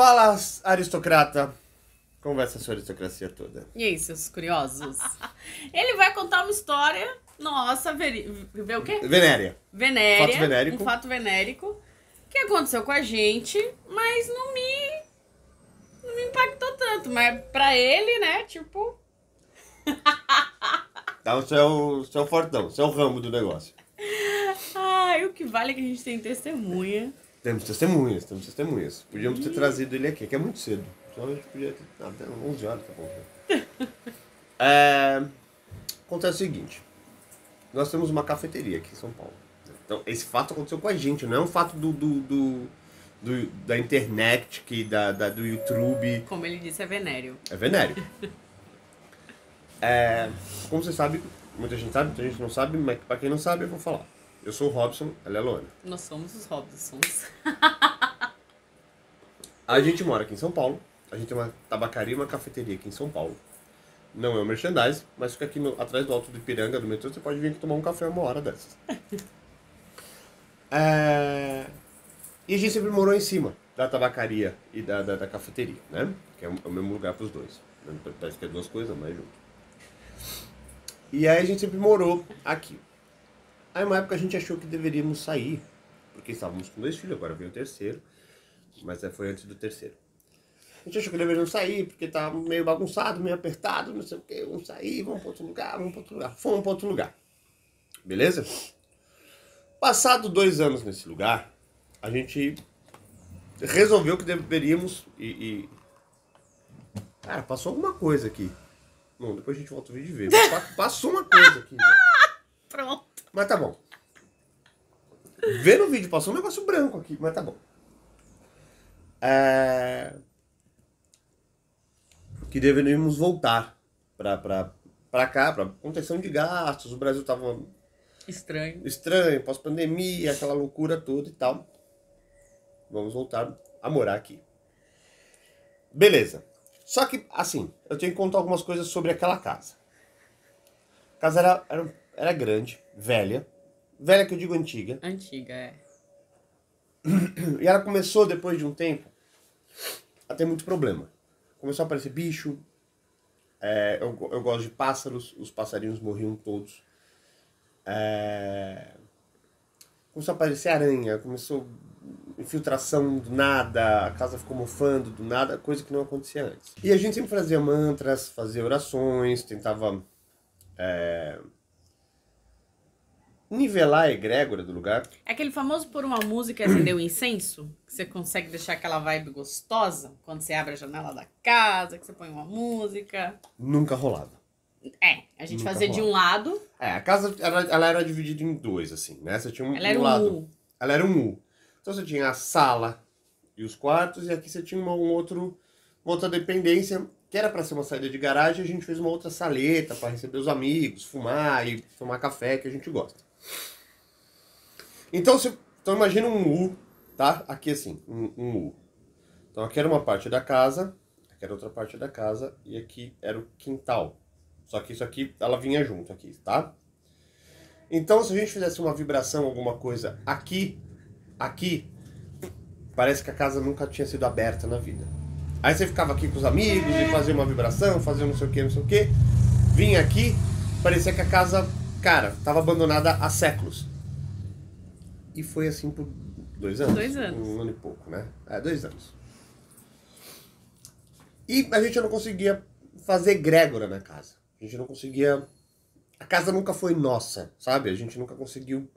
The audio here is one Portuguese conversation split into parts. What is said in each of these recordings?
Fala, aristocrata. Conversa sua aristocracia toda. E aí, seus curiosos? Ele vai contar uma história. Nossa, ver, ver o quê? Venéria. Venéria. Fato venérico. Um fato venérico. Que aconteceu com a gente, mas não me. Não me impactou tanto. Mas pra ele, né? Tipo. Dá o seu, seu fortão, seu ramo do negócio. Ai, o que vale é que a gente tem testemunha. Temos testemunhas, temos testemunhas. Podíamos ter trazido ele aqui, que é muito cedo. Então a gente podia ter. Ah, até 11 horas, tá bom. é... Acontece o seguinte: nós temos uma cafeteria aqui em São Paulo. Então, esse fato aconteceu com a gente, não é um fato do, do, do, do da internet, que, da, da, do YouTube. Como ele disse, é venéreo. É venéreo. é, como você sabe, muita gente sabe, muita gente não sabe, mas pra quem não sabe, eu vou falar. Eu sou o Robson, ela é a Luana. Nós somos os Robsons. a gente mora aqui em São Paulo. A gente tem uma tabacaria e uma cafeteria aqui em São Paulo. Não é um merchandise, mas fica aqui no, atrás do alto do Ipiranga, do metrô, você pode vir aqui tomar um café uma hora dessas. é... E a gente sempre morou em cima da tabacaria e da, da, da cafeteria, né? Que é o é mesmo lugar para os dois. Parece que é duas coisas, mas é junto. E aí a gente sempre morou aqui. Aí uma época a gente achou que deveríamos sair, porque estávamos com dois filhos, agora veio o terceiro, mas é, foi antes do terceiro. A gente achou que deveríamos sair, porque estava tá meio bagunçado, meio apertado, não sei o que, vamos sair, vamos para outro lugar, vamos para outro lugar. Fomos para outro lugar. Beleza? Passado dois anos nesse lugar, a gente resolveu que deveríamos e, e... Cara, passou alguma coisa aqui. Não, depois a gente volta o vídeo e vê. passou uma coisa aqui. Né? Pronto. Mas tá bom. Vendo o vídeo, passou um negócio branco aqui, mas tá bom. É... Que deveríamos voltar pra, pra, pra cá, pra contenção de gastos. O Brasil tava. Estranho. Estranho, pós-pandemia, aquela loucura toda e tal. Vamos voltar a morar aqui. Beleza. Só que, assim, eu tenho que contar algumas coisas sobre aquela casa. A casa era, era, era grande velha. Velha que eu digo antiga. Antiga, é. E ela começou, depois de um tempo, a ter muito problema. Começou a aparecer bicho. É, eu, eu gosto de pássaros. Os passarinhos morriam todos. É, começou a aparecer aranha. Começou infiltração do nada. A casa ficou mofando do nada. Coisa que não acontecia antes. E a gente sempre fazia mantras, fazia orações. Tentava... É, nivelar a é egrégora do lugar. É aquele famoso por uma música acender o incenso, que você consegue deixar aquela vibe gostosa quando você abre a janela da casa, que você põe uma música. Nunca rolava. É, a gente Nunca fazia rolava. de um lado. É, a casa ela, ela, era dividida em dois, assim, né? Você tinha um, ela era um lado. U. Ela era um U. Então você tinha a sala e os quartos, e aqui você tinha uma, um outro, uma outra dependência que era para ser uma saída de garagem, a gente fez uma outra saleta para receber os amigos, fumar e tomar café, que a gente gosta. Então, se, então imagina um U, tá? Aqui assim, um, um U. Então aqui era uma parte da casa, aqui era outra parte da casa e aqui era o quintal. Só que isso aqui, ela vinha junto aqui, tá? Então, se a gente fizesse uma vibração, alguma coisa aqui, aqui, parece que a casa nunca tinha sido aberta na vida. Aí você ficava aqui com os amigos e fazia uma vibração, fazia não sei o que, não sei o que. Vinha aqui, parecia que a casa cara, estava abandonada há séculos. E foi assim por dois anos? Dois anos. Um ano e pouco, né? É, dois anos. E a gente não conseguia fazer egrégora na casa. A gente não conseguia. A casa nunca foi nossa, sabe? A gente nunca conseguiu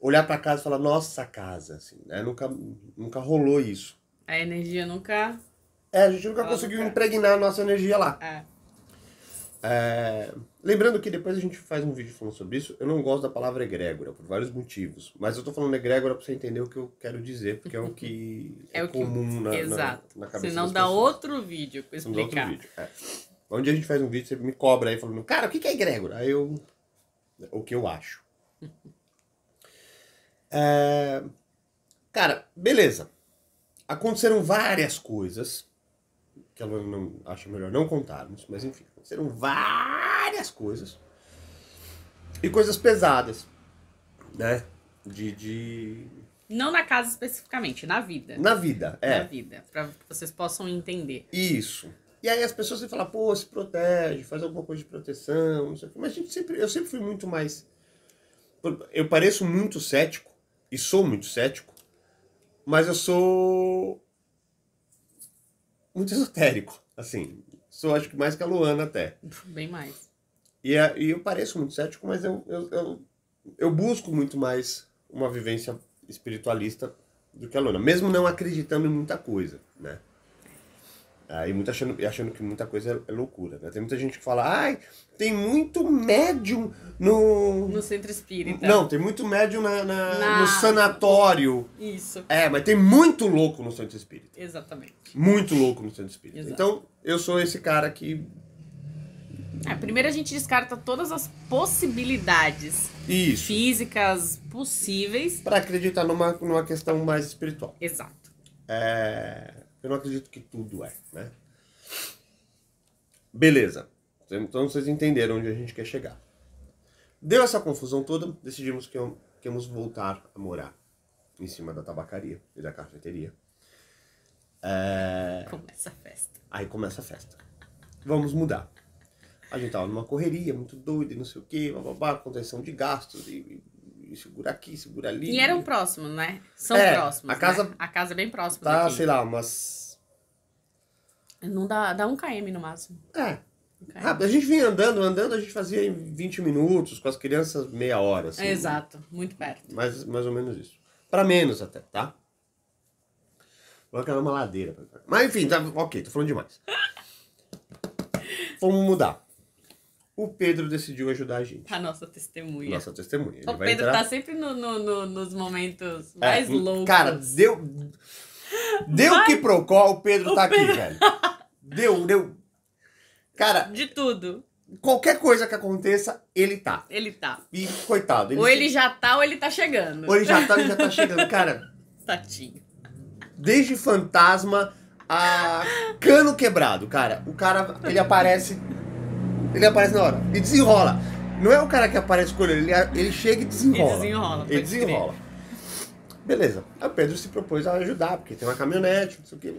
olhar para casa e falar nossa casa, assim, né? Nunca, nunca rolou isso. A energia nunca. É, a gente nunca conseguiu impregnar a nossa energia lá. É. É... Lembrando que depois a gente faz um vídeo falando sobre isso. Eu não gosto da palavra egrégora, por vários motivos. Mas eu tô falando egrégora pra você entender o que eu quero dizer, porque é o que é, é o comum que... Na, Exato. na, na cabeça. Senão dá outro vídeo pra explicar. Outro vídeo, é. a gente faz um vídeo, você me cobra aí falando, cara, o que é egrégora? Aí eu. O que eu acho. é... Cara, beleza. Aconteceram várias coisas que não acha melhor não contarmos, mas enfim, aconteceram várias coisas. E coisas pesadas, né? De, de. Não na casa especificamente, na vida. Na vida, é. Na vida, para vocês possam entender. Isso. E aí as pessoas falam, pô, se protege, faz alguma coisa de proteção, não sei o quê. Mas a gente sempre, eu sempre fui muito mais. Eu pareço muito cético, e sou muito cético, mas eu sou muito esotérico, assim. Sou acho que mais que a Luana até. Bem mais. E, e eu pareço muito cético, mas eu, eu, eu, eu busco muito mais uma vivência espiritualista do que a Luana, mesmo não acreditando em muita coisa, né? Aí muita achando, achando que muita coisa é, é loucura, né? Tem muita gente que fala, ai, tem muito médium no. No centro espírita. Não, tem muito médium na, na, na... no sanatório. Isso. É, mas tem muito louco no centro espírita. Exatamente. Muito louco no centro espírita. Exato. Então, eu sou esse cara que. É, primeiro a gente descarta todas as possibilidades Isso. físicas possíveis. para acreditar numa, numa questão mais espiritual. Exato. É. Eu não acredito que tudo é, né? Beleza. Então vocês entenderam onde a gente quer chegar. Deu essa confusão toda, decidimos que queremos voltar a morar em cima da tabacaria e da cafeteria. É... Começa a festa. Aí começa a festa. Vamos mudar. A gente tava numa correria muito doida e não sei o que, bababá, contenção de gastos e me segura aqui, segura ali. E eram próximos, né? São é, próximos. A né? casa, né? a casa é bem próxima. Tá, daqui. sei lá, umas. Não dá, dá um km no máximo. É. Ah, Rápido. A gente vinha andando, andando, a gente fazia em 20 minutos, com as crianças meia hora. Assim, é, exato, muito perto. Mais, mais ou menos isso. Para menos até, tá? Vou que uma ladeira. Mas enfim, tá, ok, tô falando demais. Vamos mudar o Pedro decidiu ajudar a gente. A nossa testemunha. Nossa testemunha. Ele o Pedro entrar... tá sempre no, no, no, nos momentos é, mais é, loucos. Cara, deu. Deu Mas... que procó, o Pedro o tá Pedro... aqui, velho. Deu, deu. Cara. De tudo. Qualquer coisa que aconteça, ele tá. Ele tá. E coitado. Ele ou ele já tá, ou ele tá chegando. Ou ele já tá, ou ele já tá chegando. Cara. Tatinho. Desde fantasma a cano quebrado, cara. O cara, ele aparece ele aparece na hora e desenrola. Não é o cara que aparece com ele, ele chega e desenrola. E desenrola. Ele desenrola. Beleza. Aí o Pedro se propôs a ajudar, porque tem uma caminhonete, não sei o que.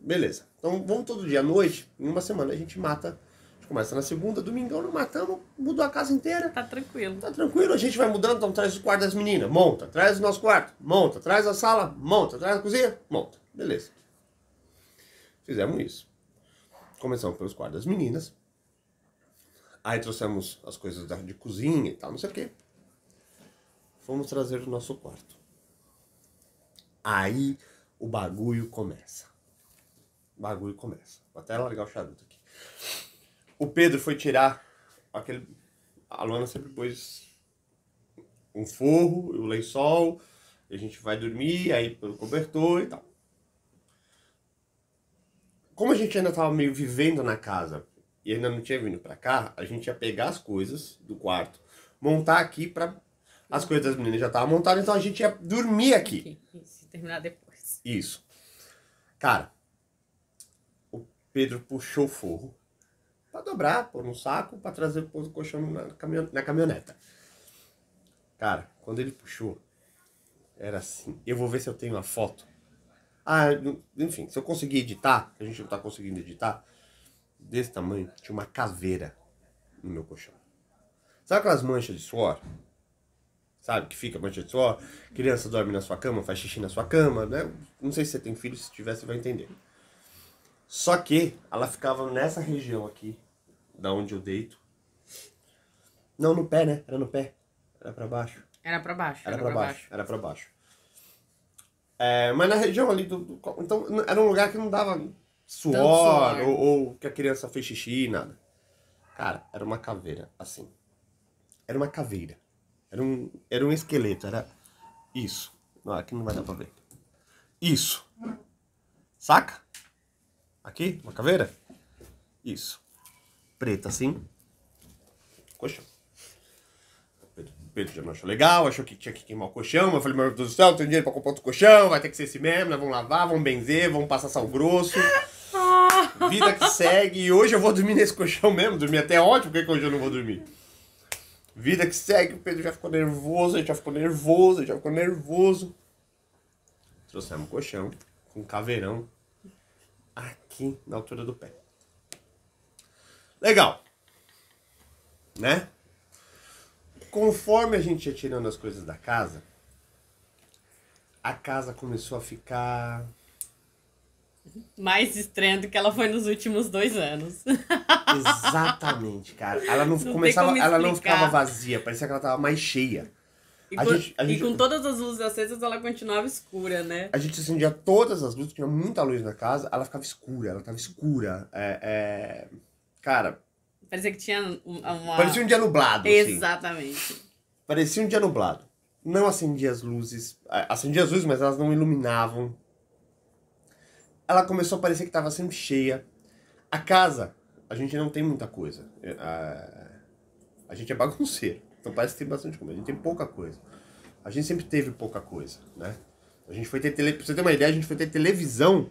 Beleza. Então vamos todo dia à noite, em uma semana a gente mata. A gente começa na segunda, domingão não matamos, mudou a casa inteira. Tá tranquilo. Tá tranquilo, a gente vai mudando, então traz o quarto das meninas, monta, traz o nosso quarto, monta, traz a sala, monta, traz a cozinha, monta. Beleza. Fizemos isso. Começamos pelos quartos das meninas. Aí trouxemos as coisas da, de cozinha e tal, não sei o quê. Fomos trazer o nosso quarto. Aí o bagulho começa. O bagulho começa. Vou até largar o charuto aqui. O Pedro foi tirar aquele. A Luana sempre pôs um forro, o um lençol, a gente vai dormir, aí pelo cobertor e tal. Como a gente ainda estava meio vivendo na casa, e ainda não tinha vindo para cá, a gente ia pegar as coisas do quarto, montar aqui para as uhum. coisas das meninas já estavam montadas, então a gente ia dormir aqui. Isso, terminar depois. Isso. Cara, o Pedro puxou o forro para dobrar, pôr no saco, para trazer o colchão na, caminhon na caminhoneta. Cara, quando ele puxou, era assim. Eu vou ver se eu tenho uma foto. Ah, enfim, se eu conseguir editar, a gente não tá conseguindo editar, desse tamanho, tinha uma caveira no meu colchão. Sabe aquelas manchas de suor? Sabe que fica mancha de suor? Criança dorme na sua cama, faz xixi na sua cama, né? Não sei se você tem filho, se tiver você vai entender. Só que ela ficava nessa região aqui, da onde eu deito. Não, no pé, né? Era no pé. Era para baixo. Era para baixo. Era, era para baixo. baixo. Era para baixo. É, mas na região ali do, do, Então, era um lugar que não dava suor, suor. Ou, ou, que a criança fez xixi, nada. Cara, era uma caveira, assim. Era uma caveira. Era um, era um esqueleto, era isso. Não, aqui não vai dar pra ver. Isso. Saca? Aqui, uma caveira? Isso. Preta, assim. Colchão. Pedro já não achou legal, achou que tinha que queimar o colchão. Eu falei, meu Deus do céu, não tenho dinheiro pra comprar outro colchão, vai ter que ser esse mesmo, né? Vamos lavar, vamos benzer, vamos passar sal grosso vida que segue. E hoje eu vou dormir nesse colchão mesmo. Dormi até é ótimo, porque hoje eu não vou dormir. Vida que segue, o Pedro já ficou nervoso, ele já ficou nervoso, ele já ficou nervoso. Trouxemos um colchão com caveirão aqui na altura do pé. Legal. Né? Conforme a gente ia tirando as coisas da casa, a casa começou a ficar mais estranha do que ela foi nos últimos dois anos. Exatamente, cara. Ela não, não começava, ela não ficava vazia, parecia que ela tava mais cheia. E, a com, gente, a gente, e com todas as luzes acesas, ela continuava escura, né? A gente acendia todas as luzes, tinha muita luz na casa, ela ficava escura, ela tava escura. É, é... Cara. Parecia que tinha uma. Parecia um dia nublado. Assim. Exatamente. Assim. Parecia um dia nublado. Não acendia as luzes. É, acendia as luzes, mas elas não iluminavam ela começou a parecer que estava sempre cheia. A casa, a gente não tem muita coisa. É, a, a gente é bagunceiro, então parece que tem bastante coisa. A gente tem pouca coisa. A gente sempre teve pouca coisa, né? A gente foi ter tele... Pra você ter uma ideia, a gente foi ter televisão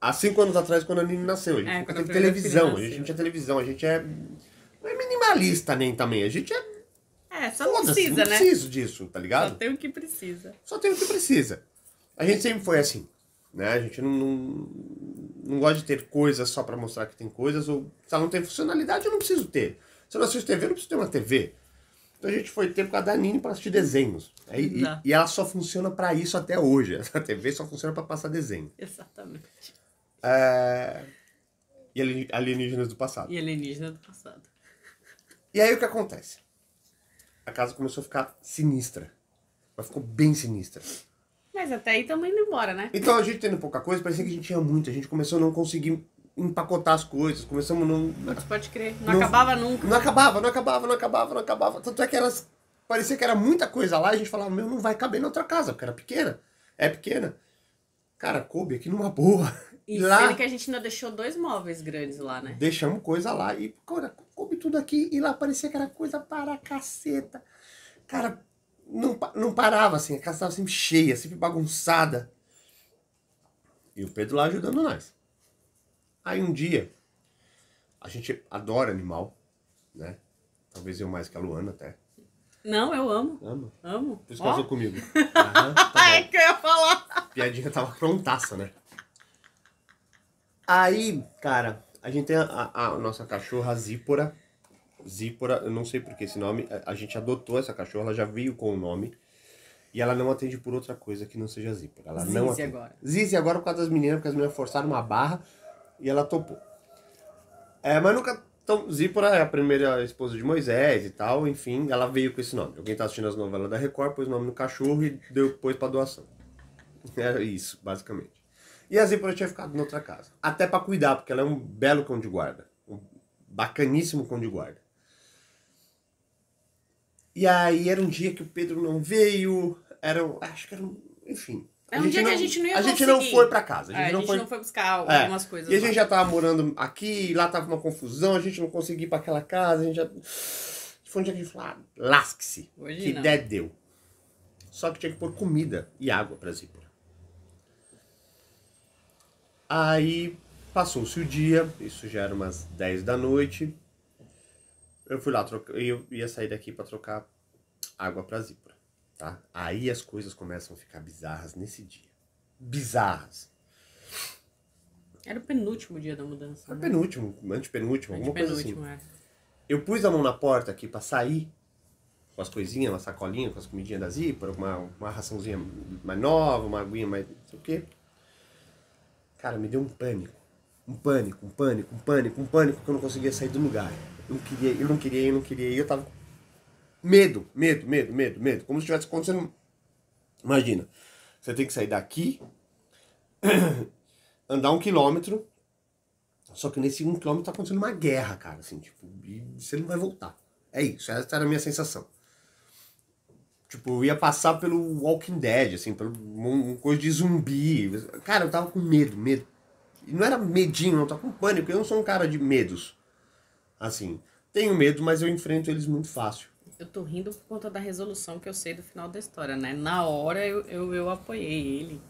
há cinco anos atrás, quando a Nini nasceu. A gente é, foi televisão. A gente não tinha televisão. A gente é. Não é minimalista nem também. A gente é. É, só não precisa, não né? preciso disso, tá ligado? Só tem o que precisa. Só tem o que precisa. A gente sempre foi assim. Né? A gente não, não, não gosta de ter coisas só para mostrar que tem coisas, ou se ela não tem funcionalidade, eu não preciso ter. Se eu não assisto TV, eu não preciso ter uma TV. Então a gente foi ter com a Danine para assistir desenhos. É, e, e, e, ela só funciona para isso até hoje. A TV só funciona para passar desenho. Exatamente. É... E alienígenas do passado. E alienígenas do passado. E aí o que acontece? A casa começou a ficar sinistra. Mas ficou bem sinistra. Mas até aí estamos indo embora, né? Então a gente tendo pouca coisa, parecia que a gente tinha muito. A gente começou a não conseguir empacotar as coisas. Começamos não. Você pode crer. Não, não acabava nunca. Não acabava, não acabava, não acabava, não acabava. Tanto é que elas. Parecia que era muita coisa lá e a gente falava, meu, não vai caber na outra casa, porque era pequena. É pequena. Cara, coube aqui numa boa. E lá, sendo que a gente ainda deixou dois móveis grandes lá, né? Deixamos coisa lá e, cara, coube tudo aqui e lá parecia que era coisa para caceta. Cara, não, não parava assim, a casa estava sempre cheia, sempre bagunçada. E o Pedro lá ajudando nós. Aí um dia, a gente adora animal, né? Talvez eu mais que a Luana até. Não, eu amo. Amo. Amo. Por isso casou comigo. Uhum, tá é que eu ia falar. A piadinha tava prontaça, né? Aí, cara, a gente tem a, a, a nossa cachorra Zípora, Zípora, eu não sei por que esse nome, a gente adotou essa cachorra, ela já veio com o nome. E ela não atende por outra coisa que não seja Zípora. Ela Zizi não atende. agora. Zizi agora por causa das meninas, porque as meninas forçaram uma barra e ela topou. É, mas nunca. Então, Zípora é a primeira esposa de Moisés e tal, enfim, ela veio com esse nome. Alguém tá assistindo as novelas da Record, pôs o nome no cachorro e depois pra doação. Era isso, basicamente. E a Zípora tinha ficado noutra casa. Até para cuidar, porque ela é um belo cão de guarda. Um bacaníssimo cão de guarda. E aí era um dia que o Pedro não veio, era, acho que era, um, enfim. Era é um dia não, que a gente não ia A conseguir. gente não foi para casa. A gente, é, não, a gente foi, não, foi, buscar é, algumas coisas. E a gente já tava morando aqui, lá tava uma confusão, a gente não conseguia ir pra aquela casa, a gente já... Foi um dia que a gente falou, ah, lasque-se, que ideia deu. Só que tinha que pôr comida e água pra Zípora. Aí passou-se o dia, isso já era umas 10 da noite, eu fui lá, eu ia sair daqui para trocar água pra Zípora, tá? Aí as coisas começam a ficar bizarras nesse dia. Bizarras. Era o penúltimo dia da mudança. Era né? penúltimo, antepenúltimo, alguma coisa assim. É. Eu pus a mão na porta aqui para sair, com as coisinhas, uma sacolinha, com as comidinhas da Zípora, uma, uma raçãozinha mais nova, uma aguinha mais não sei o quê. Cara, me deu um pânico. Um pânico, um pânico, um pânico, um pânico que eu não conseguia sair do lugar não queria ir, não queria ir, não queria ir. Eu tava. Medo, medo, medo, medo, medo. Como se estivesse acontecendo. Imagina, você tem que sair daqui, andar um quilômetro. Só que nesse um quilômetro tá acontecendo uma guerra, cara, assim, tipo, e você não vai voltar. É isso, essa era a minha sensação. Tipo, eu ia passar pelo Walking Dead, assim, pelo um, coisa de zumbi. Cara, eu tava com medo, medo. E não era medinho, não, eu tava com pânico, eu não sou um cara de medos assim, tenho medo, mas eu enfrento eles muito fácil. Eu tô rindo por conta da resolução que eu sei do final da história, né? Na hora eu, eu, eu apoiei ele.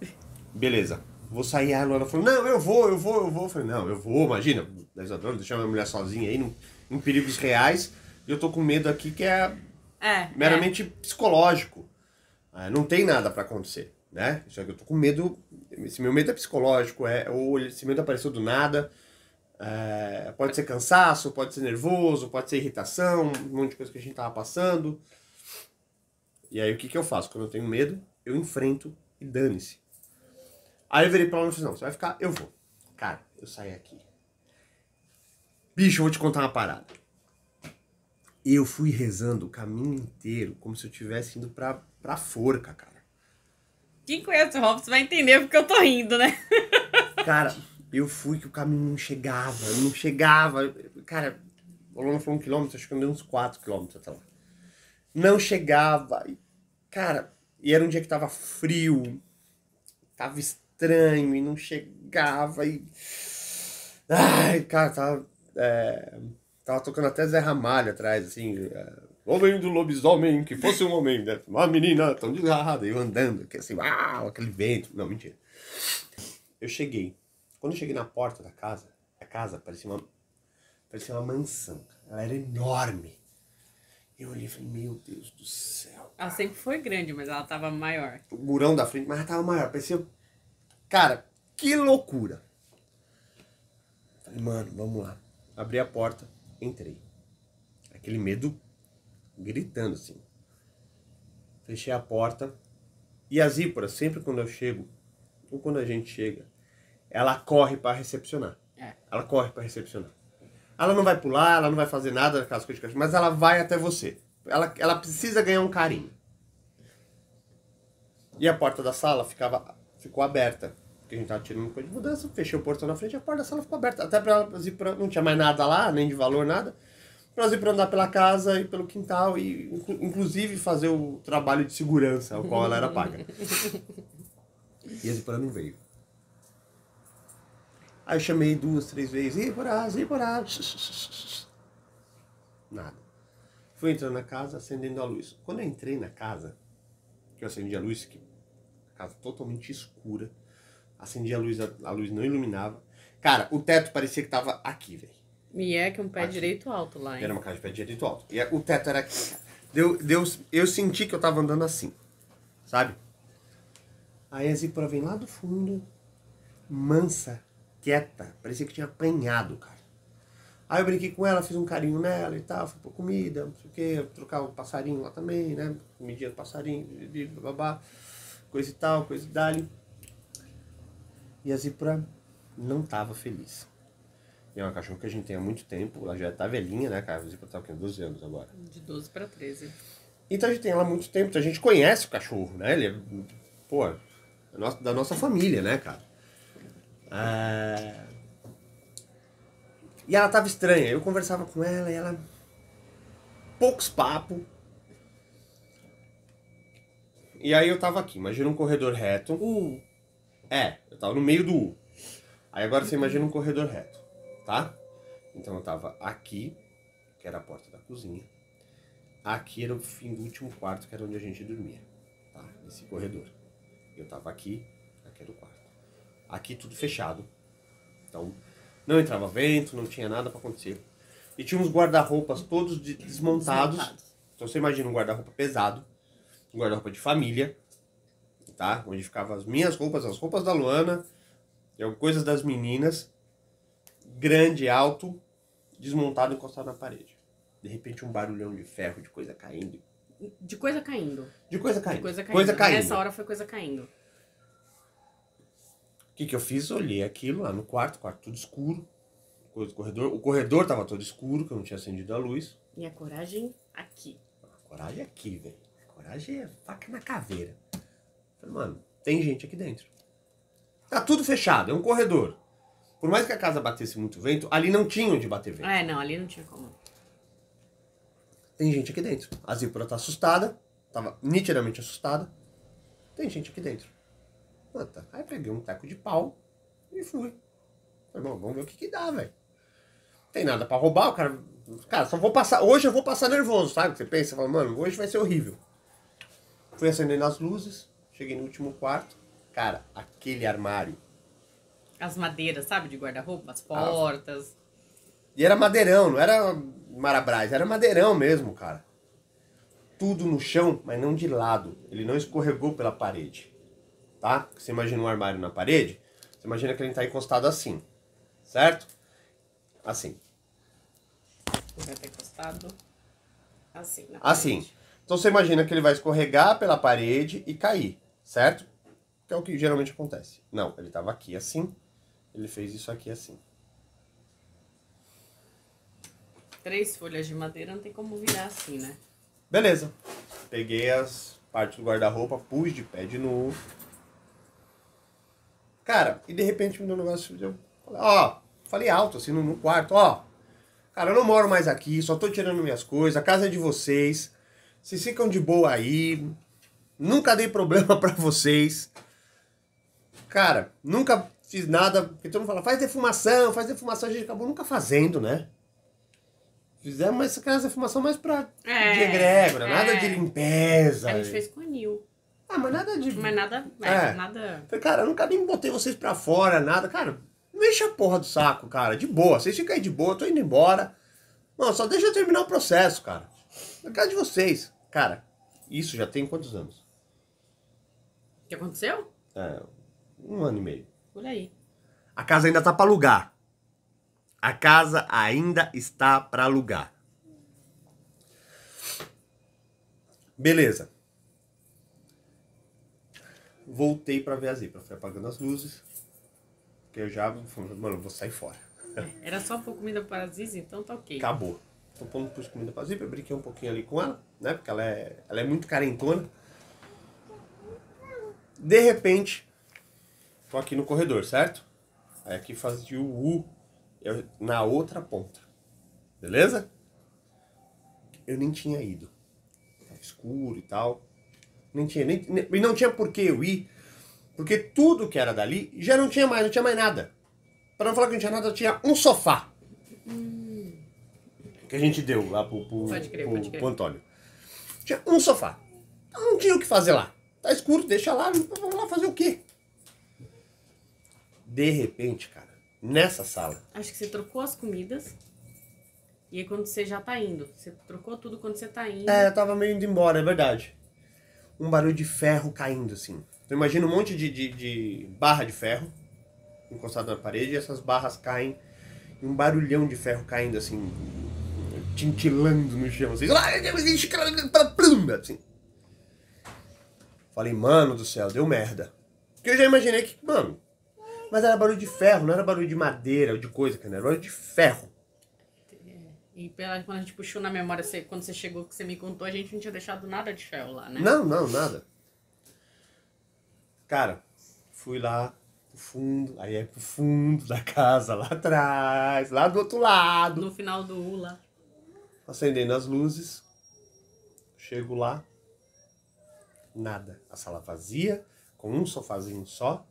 Beleza. Vou sair, a Luana falou, não, eu vou, eu vou, eu vou. Eu falei, não, eu vou, imagina, 10 deixar minha mulher sozinha aí, num, em perigos reais, e eu tô com medo aqui que é, é, é. meramente é. psicológico. Ah, não tem nada para acontecer, né? Só que eu tô com medo, esse meu medo é psicológico, é, ou esse medo apareceu do nada, é, pode ser cansaço, pode ser nervoso, pode ser irritação, um monte de coisa que a gente tava passando. E aí o que, que eu faço? Quando eu tenho medo, eu enfrento e dane-se. Aí eu virei pra ela e falei, assim, não, você vai ficar, eu vou. Cara, eu saí aqui. Bicho, eu vou te contar uma parada. Eu fui rezando o caminho inteiro, como se eu estivesse indo pra, pra forca, cara. Quem conhece o Robson vai entender porque eu tô rindo, né? Cara, eu fui que o caminho não chegava, não chegava. Cara, o longo foi um quilômetro, acho que andei uns quatro quilômetros até lá. Não chegava. Cara, e era um dia que tava frio, tava estranho e não chegava. E... Ai, cara, tava. É... Tava tocando até Zé Ramalho atrás, assim. É... Homem do lobisomem, que fosse um homem, né? Uma menina tão desgarrada, eu andando, que assim, uau, aquele vento. Não, mentira. Eu cheguei. Quando eu cheguei na porta da casa, a casa parecia uma, parecia uma mansão. Ela era enorme. Eu olhei e falei, meu Deus do céu. Ela sempre foi grande, mas ela tava maior. O murão da frente, mas ela tava maior. Parecia. Cara, que loucura! Falei, mano, vamos lá. Abri a porta, entrei. Aquele medo gritando assim. Fechei a porta. E as íporas, sempre quando eu chego, ou quando a gente chega, ela corre para recepcionar. É. Ela corre para recepcionar. Ela não vai pular, ela não vai fazer nada daquelas coisas, mas ela vai até você. Ela, ela precisa ganhar um carinho. E a porta da sala ficava, ficou aberta. Porque a gente tava tirando coisa de mudança, fechei o portão na frente, a porta da sala ficou aberta. Até para ela ir pra, não tinha mais nada lá, nem de valor, nada. Pra elas ir pra andar pela casa e pelo quintal e inclusive fazer o trabalho de segurança, ao qual ela era paga. e a Zipra não veio. Aí chamei duas, três vezes, Iporás, Iporás. Nada. Fui entrando na casa, acendendo a luz. Quando eu entrei na casa, que eu acendi a luz, que a casa totalmente escura, acendi a luz, a, a luz não iluminava. Cara, o teto parecia que tava aqui, velho. E é que é um pé aqui. direito alto lá, hein? Era uma casa de pé direito alto. E é, o teto era aqui, Deu, deu, eu senti que eu tava andando assim, sabe? Aí a Zípora vem lá do fundo, mansa, quieta, parecia que tinha apanhado, cara. Aí eu brinquei com ela, fiz um carinho nela e tal, fui por comida, não sei o quê, trocava o passarinho lá também, né? Comidinha do passarinho, babá, coisa e tal, coisa e dali. E a Zipra não tava feliz. E é uma cachorra que a gente tem há muito tempo, ela já tá velhinha, né, cara? A Zipra tá com 12 anos agora. De 12 para 13. Então a gente tem ela há muito tempo, então a gente conhece o cachorro, né? Ele é, pô, da nossa família, né, cara? Ah, e ela tava estranha. Eu conversava com ela e ela. Poucos papos. E aí eu tava aqui, imagina um corredor reto. U. É, eu tava no meio do U. Aí agora você imagina um corredor reto, tá? Então eu tava aqui, que era a porta da cozinha. Aqui era o fim do último quarto, que era onde a gente dormia, tá? Nesse corredor. Eu tava aqui, aqui era o quarto. Aqui tudo fechado. Então, não entrava vento, não tinha nada para acontecer. E tínhamos guarda-roupas todos desmontados. desmontados. Então você imagina um guarda-roupa pesado, um guarda-roupa de família, tá? Onde ficavam as minhas roupas, as roupas da Luana, coisas das meninas, grande, alto, desmontado, encostado na parede. De repente um barulhão de ferro, de coisa caindo. De coisa caindo. De coisa caindo. De coisa caindo. Coisa caindo. Coisa caindo. Nessa hora foi coisa caindo. O que, que eu fiz? Olhei aquilo lá no quarto, quarto tudo escuro. O corredor, o corredor tava todo escuro, que eu não tinha acendido a luz. E a coragem aqui. A coragem é aqui, velho. A coragem é faca na caveira. Falei, mano, tem gente aqui dentro. Tá tudo fechado, é um corredor. Por mais que a casa batesse muito vento, ali não tinha onde bater vento. Ah, é, não, ali não tinha como. Tem gente aqui dentro. A Zípora tá assustada, tava nitidamente assustada. Tem gente aqui dentro planta. Aí peguei um taco de pau e fui. Falei, bom, vamos ver o que que dá, velho. Tem nada para roubar, o cara. Cara, só vou passar. Hoje eu vou passar nervoso, sabe? Você pensa, fala, mano, hoje vai ser horrível. Fui acendendo as luzes, cheguei no último quarto. Cara, aquele armário. As madeiras, sabe? De guarda-roupa, as ah. portas. Ah. E era madeirão, não era Marabraz, era madeirão mesmo, cara. Tudo no chão, mas não de lado. Ele não escorregou pela parede tá? Você imagina um armário na parede, você imagina que ele está encostado assim, certo? Assim. Vai estar tá encostado assim. assim. Parede. Então você imagina que ele vai escorregar pela parede e cair, certo? Que é o que geralmente acontece. Não, ele estava aqui assim, ele fez isso aqui assim. Três folhas de madeira não tem como virar assim, né? Beleza. Peguei as partes do guarda-roupa, pus de pé de novo Cara, e de repente me deu um negócio. Eu falei, ó, falei alto, assim, no, no quarto, ó. Cara, eu não moro mais aqui, só tô tirando minhas coisas, a casa é de vocês. Vocês ficam de boa aí. Nunca dei problema para vocês. Cara, nunca fiz nada. Porque todo mundo fala, faz defumação, faz defumação. A gente acabou nunca fazendo, né? Fizemos essa casa de é defumação mais pra é, de egrégora, é. nada de é. limpeza. A gente fez com anil. Nil. Ah, mas nada de. Mas nada. É. nada... Falei, cara, eu nunca nem botei vocês pra fora, nada. Cara, não enche a porra do saco, cara. De boa. Vocês ficam aí de boa, eu tô indo embora. Mano, só deixa eu terminar o processo, cara. Na casa de vocês. Cara, isso já tem quantos anos? O que aconteceu? É, um ano e meio. Por aí. A casa ainda tá pra alugar. A casa ainda está pra alugar. Beleza voltei para ver a zebra. Fui apagando as luzes. Porque eu já falei, mano, vou sair fora. É, era só pôr comida para a zebras, então tá ok. Acabou. Tô então, pondo pus comida para a zebra, brinquei um pouquinho ali com ela, né? Porque ela é, ela é muito carentona. De repente, tô aqui no corredor, certo? Aí aqui fazia o U eu, na outra ponta. Beleza? Eu nem tinha ido. Tava escuro e tal. Nem tinha, nem, nem, e não tinha por que eu ir, porque tudo que era dali já não tinha mais, não tinha mais nada. Para não falar que não tinha nada, tinha um sofá. Hum. Que a gente deu lá pro, pro, crer, pro, pro Antônio. Tinha um sofá. Não tinha o que fazer lá. Tá escuro, deixa lá, vamos lá fazer o quê? De repente, cara, nessa sala. Acho que você trocou as comidas. E aí é quando você já tá indo. Você trocou tudo quando você tá indo. É, eu tava meio indo embora, é verdade um barulho de ferro caindo, assim. Então imagina um monte de, de, de barra de ferro encostada na parede e essas barras caem e um barulhão de ferro caindo, assim, tintilando no chão, assim. assim. Falei, mano do céu, deu merda. Porque eu já imaginei que, mano, mas era barulho de ferro, não era barulho de madeira ou de coisa, cara, era barulho de ferro. E pela, quando a gente puxou na memória, você, quando você chegou, que você me contou, a gente não tinha deixado nada de Shell lá, né? Não, não, nada. Cara, fui lá pro fundo, aí é pro fundo da casa, lá atrás, lá do outro lado. No final do U lá. Acendendo as luzes, chego lá, nada. A sala vazia, com um sofazinho só,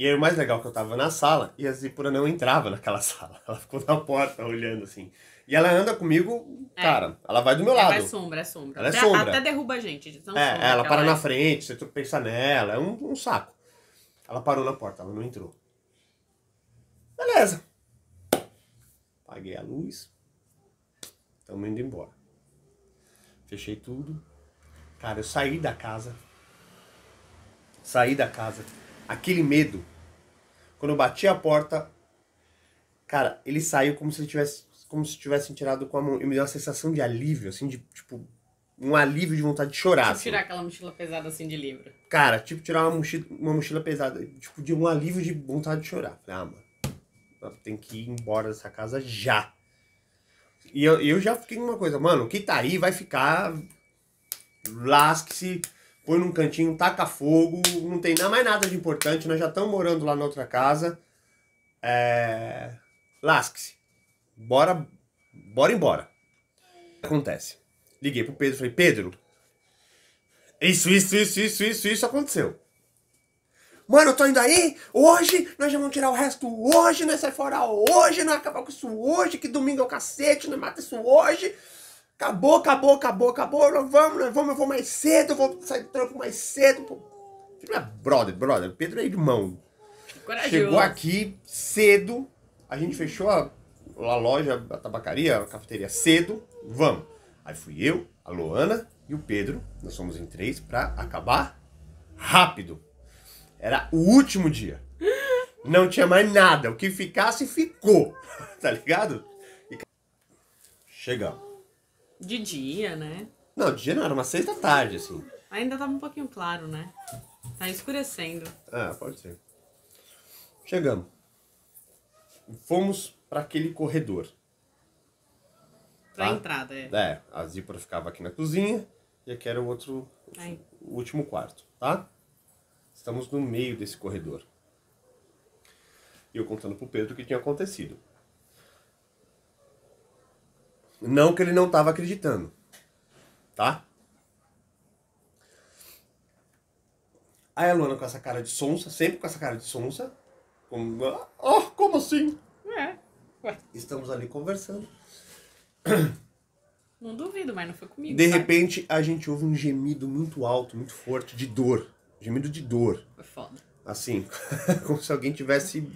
e aí o mais legal é que eu tava na sala e a Zipura não entrava naquela sala. Ela ficou na porta olhando assim. E ela anda comigo, é. cara, ela vai do meu ela é lado. Ela é sombra, é sombra. Ela é sombra. Até derruba a gente. De tão é, sombra ela para ela na é. frente, você pensa nela, é um, um saco. Ela parou na porta, ela não entrou. Beleza. Apaguei a luz. Estamos indo embora. Fechei tudo. Cara, eu saí da casa. Saí da casa. Aquele medo quando eu bati a porta, cara, ele saiu como se ele tivesse como se tivessem tirado com a mão. E me deu uma sensação de alívio, assim, de tipo um alívio de vontade de chorar. Tipo assim. tirar aquela mochila pesada assim de livro. Cara, tipo tirar uma mochila, uma mochila pesada, tipo de um alívio de vontade de chorar. Falei, ah, mano, tem que ir embora dessa casa já. E eu, eu já fiquei numa coisa, mano, o que tá aí vai ficar. Lasque-se põe num cantinho, taca fogo, não tem nada, mais nada de importante, nós já estamos morando lá na outra casa. É... Lasque-se. Bora, bora embora. Acontece. Liguei pro Pedro, falei, Pedro, isso, isso, isso, isso, isso, isso aconteceu. Mano, eu tô indo aí, hoje nós já vamos tirar o resto hoje, nós sai fora hoje, nós acabar com isso hoje, que domingo é o cacete, nós mata isso hoje. Acabou, acabou, acabou, acabou. Nós vamos, nós vamos, eu vou mais cedo, eu vou sair do trampo mais cedo. Minha é brother, brother, Pedro é irmão. Corajoso. Chegou aqui cedo, a gente fechou a, a loja, a tabacaria, a cafeteria cedo, vamos. Aí fui eu, a Luana e o Pedro, nós somos em três, pra acabar rápido. Era o último dia. Não tinha mais nada, o que ficasse, ficou, tá ligado? E... Chegamos. De dia, né? Não, de dia não, era umas seis da tarde, assim. Ainda tava um pouquinho claro, né? Tá escurecendo. Ah, pode ser. Chegamos. Fomos para aquele corredor. Pra tá? entrada, é. É, a Zípora ficava aqui na cozinha e aqui era o outro, o último quarto, tá? Estamos no meio desse corredor. E eu contando pro Pedro o que tinha acontecido. Não que ele não estava acreditando. Tá? Aí a Luana com essa cara de sonsa, sempre com essa cara de sonsa. Como, oh, como assim? É. Ué. Estamos ali conversando. Não duvido, mas não foi comigo. De repente, a gente ouve um gemido muito alto, muito forte, de dor. Gemido de dor. Foi foda. Assim, como se alguém tivesse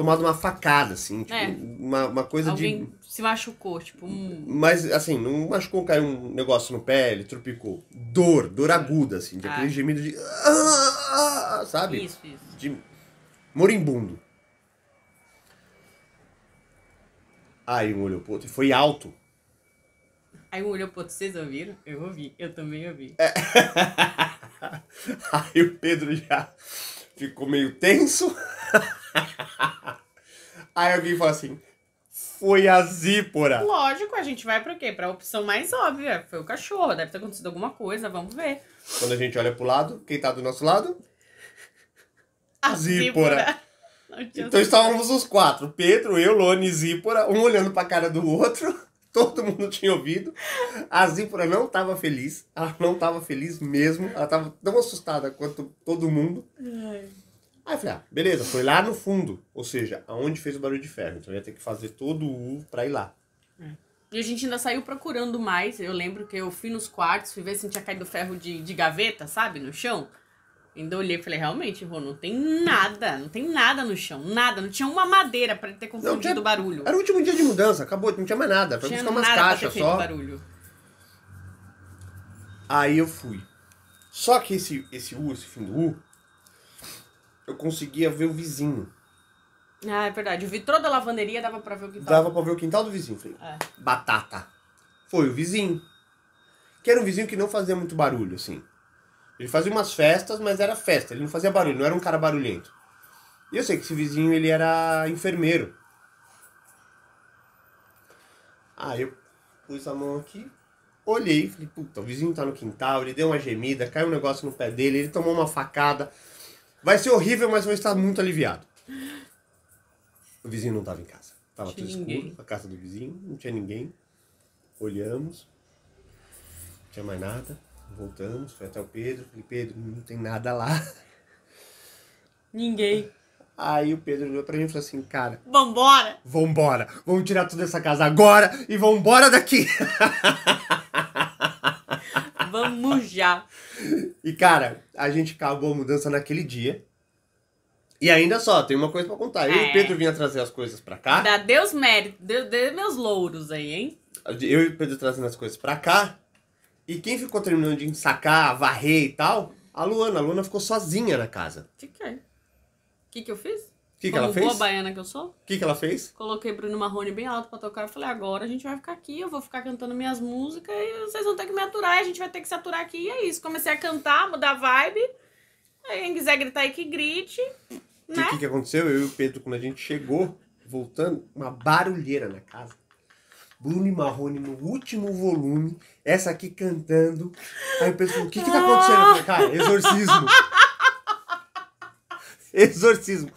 tomado uma facada, assim, tipo, é. uma, uma coisa Alguém de. se machucou, tipo, um. Mas, assim, não machucou, caiu um negócio no pé, ele tropicou. Dor, dor aguda, assim, de ah. aquele gemido de. Ah, sabe? Isso, isso. De moribundo. Aí um olhou pro outro e foi alto. Aí um olhou pro outro, vocês ouviram? Eu ouvi, eu também ouvi. É. Aí o Pedro já ficou meio tenso. Aí alguém fala assim: foi a zípora. Lógico, a gente vai pra quê? Pra opção mais óbvia. Foi o cachorro, deve ter acontecido alguma coisa, vamos ver. Quando a gente olha pro lado, quem tá do nosso lado? A zípora. zípora. Então estávamos os quatro: Pedro, eu, Lone e Zípora, um olhando pra cara do outro. Todo mundo tinha ouvido. A Zípora não estava feliz. Ela não estava feliz mesmo. Ela estava tão assustada quanto todo mundo. Ai. Aí eu falei, ah, beleza, foi lá no fundo, ou seja, aonde fez o barulho de ferro. Então eu ia ter que fazer todo o U pra ir lá. É. E a gente ainda saiu procurando mais. Eu lembro que eu fui nos quartos, fui ver se tinha caído ferro de, de gaveta, sabe, no chão. Ainda olhei e falei, realmente, Rô, não tem nada, não tem nada no chão, nada. Não tinha uma madeira para ter confundido não, tinha, o barulho. Era o último dia de mudança, acabou, não tinha mais nada. Foi buscar umas caixas só. Barulho. Aí eu fui. Só que esse, esse U, esse fim do U, eu conseguia ver o vizinho. Ah, é verdade. O vitrô da lavanderia dava pra ver o quintal. Dava pra ver o quintal do vizinho. Falei, é. batata. Foi o vizinho. Que era um vizinho que não fazia muito barulho, assim. Ele fazia umas festas, mas era festa. Ele não fazia barulho, não era um cara barulhento. E eu sei que esse vizinho, ele era enfermeiro. ah, eu pus a mão aqui, olhei, falei, puta, o vizinho tá no quintal, ele deu uma gemida, caiu um negócio no pé dele, ele tomou uma facada. Vai ser horrível, mas vou estar muito aliviado. O vizinho não estava em casa. Tava tudo escuro, ninguém. a casa do vizinho, não tinha ninguém. Olhamos, não tinha mais nada. Voltamos, foi até o Pedro. Falei, Pedro, não tem nada lá. Ninguém. Aí o Pedro olhou pra mim e falou assim, cara. Vambora! Vambora! Vamos tirar toda essa casa agora e vambora daqui! Vamos já. E cara, a gente acabou a mudança naquele dia. E ainda só, tem uma coisa para contar. Eu e o é. Pedro vinha trazer as coisas para cá. Dá Deus mérito, deu, deu meus louros aí, hein? Eu e o Pedro trazendo as coisas para cá. E quem ficou terminando de sacar, varrer e tal? A Luana. A Luana ficou sozinha na casa. Fiquei. O é? que, que eu fiz? que, que ela fez? Como boa baiana que eu sou. O que, que ela fez? Coloquei Bruno Marrone bem alto pra tocar. Eu falei, agora a gente vai ficar aqui, eu vou ficar cantando minhas músicas e vocês vão ter que me aturar, a gente vai ter que se aturar aqui. E é isso. Comecei a cantar, mudar a vibe. Aí quem quiser gritar aí que grite. O né? que, que aconteceu? Eu e o Pedro, quando a gente chegou, voltando, uma barulheira na casa. Bruno e Marrone no último volume, essa aqui cantando. Aí o pessoal, o que que tá acontecendo? Eu falei, cara, exorcismo. exorcismo.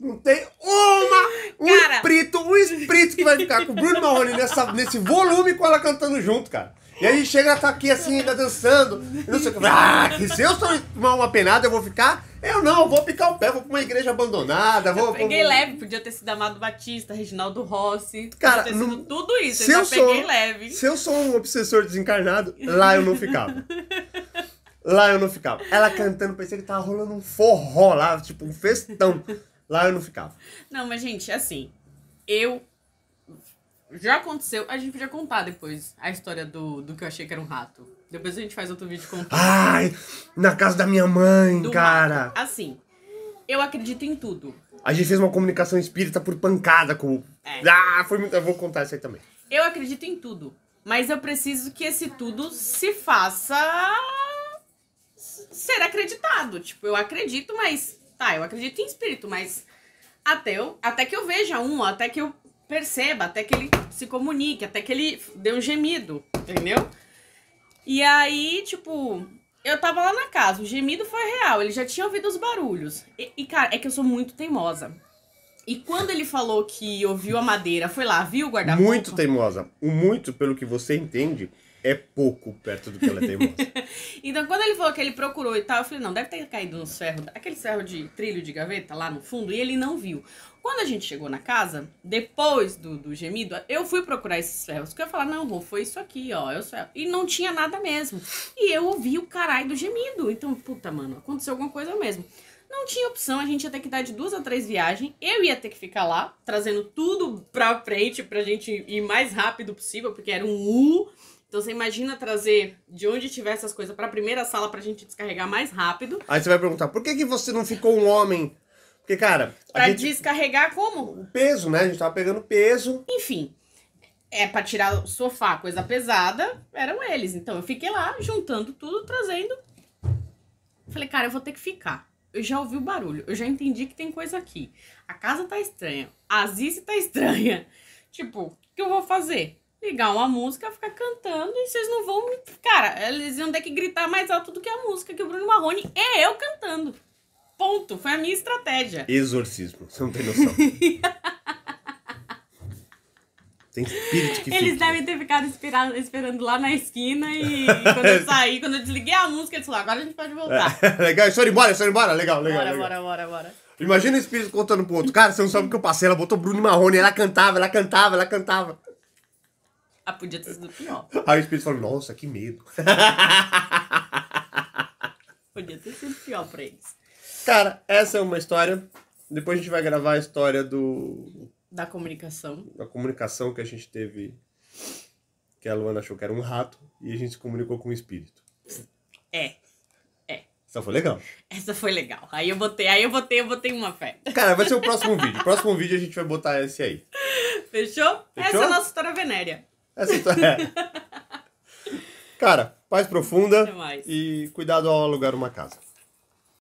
Não tem uma, um cara. espírito, um espírito que vai ficar com o Bruno Marrone nessa, nesse volume com ela cantando junto, cara. E aí chega, ela tá aqui assim, ainda dançando. Não sei o que. Ah, que se eu sou uma penada, eu vou ficar. Eu não, vou picar o pé, vou pra uma igreja abandonada. Vou, eu peguei vou, leve, podia ter sido Amado Batista, Reginaldo Rossi. Cara, não, tudo isso. Se eu, peguei leve. Se eu sou um obsessor desencarnado, lá eu não ficava. lá eu não ficava. Ela cantando, pensei que tava rolando um forró lá, tipo um festão. Lá eu não ficava. Não, mas, gente, assim, eu. Já aconteceu, a gente podia contar depois a história do, do que eu achei que era um rato. Depois a gente faz outro vídeo contando. Ai, na casa da minha mãe, do cara. Rato. Assim, eu acredito em tudo. A gente fez uma comunicação espírita por pancada com. É. Ah, foi muito. Eu vou contar isso aí também. Eu acredito em tudo. Mas eu preciso que esse tudo se faça ser acreditado. Tipo, eu acredito, mas Tá, eu acredito em espírito, mas até, eu, até que eu veja um, até que eu perceba, até que ele se comunique, até que ele dê um gemido, entendeu? E aí, tipo, eu tava lá na casa, o gemido foi real, ele já tinha ouvido os barulhos. E, e cara, é que eu sou muito teimosa. E quando ele falou que ouviu a madeira, foi lá, viu o guarda-roupa? Muito teimosa. O muito, pelo que você entende, é pouco perto do que ela tem é teimosa. então, quando ele falou que ele procurou e tal, eu falei, não, deve ter caído no ferro, aquele ferro de trilho de gaveta lá no fundo, e ele não viu. Quando a gente chegou na casa, depois do, do gemido, eu fui procurar esses ferros, porque eu falar, não, Rô, foi isso aqui, ó, é eu E não tinha nada mesmo. E eu ouvi o caralho do gemido. Então, puta, mano, aconteceu alguma coisa mesmo. Não tinha opção, a gente ia ter que dar de duas a três viagens. Eu ia ter que ficar lá, trazendo tudo pra frente, pra gente ir mais rápido possível, porque era um U. Então você imagina trazer de onde tiver essas coisas para a primeira sala para a gente descarregar mais rápido. Aí você vai perguntar, por que, que você não ficou um homem? Porque, cara. Pra gente... descarregar como? O peso, né? A gente tava pegando peso. Enfim. É, pra tirar o sofá, coisa pesada, eram eles. Então eu fiquei lá juntando tudo, trazendo. Falei, cara, eu vou ter que ficar. Eu já ouvi o barulho, eu já entendi que tem coisa aqui. A casa tá estranha, a Zizi tá estranha. Tipo, o que eu vou fazer? ligar uma música, ficar cantando e vocês não vão. Cara, eles iam ter que gritar mais alto do que a música, que o Bruno Marrone é eu cantando. Ponto. Foi a minha estratégia. Exorcismo. Você não tem noção. tem espírito que Eles fica. devem ter ficado esperado, esperando lá na esquina e quando eu saí, quando eu desliguei a música, eles falaram, agora a gente pode voltar. É, legal, é só embora, é só embora. Legal, legal. Bora, legal. bora, bora, bora. Imagina o espírito contando pro outro. Cara, você não sabe o que eu passei. Ela botou Bruno Marrone, ela cantava, ela cantava, ela cantava ah, podia ter sido pior. Aí o espírito falou, nossa, que medo. podia ter sido pior pra eles. Cara, essa é uma história. Depois a gente vai gravar a história do. Da comunicação. Da comunicação que a gente teve. Que a Luana achou que era um rato e a gente se comunicou com o um espírito. É, é. Essa foi legal. Essa foi legal. Aí eu botei, aí eu botei, eu botei uma fé. Cara, vai ser o próximo vídeo. O próximo vídeo a gente vai botar esse aí. Fechou? Fechou? Essa é a nossa história venérea. Essa história. É. Cara, paz profunda e cuidado ao alugar uma casa.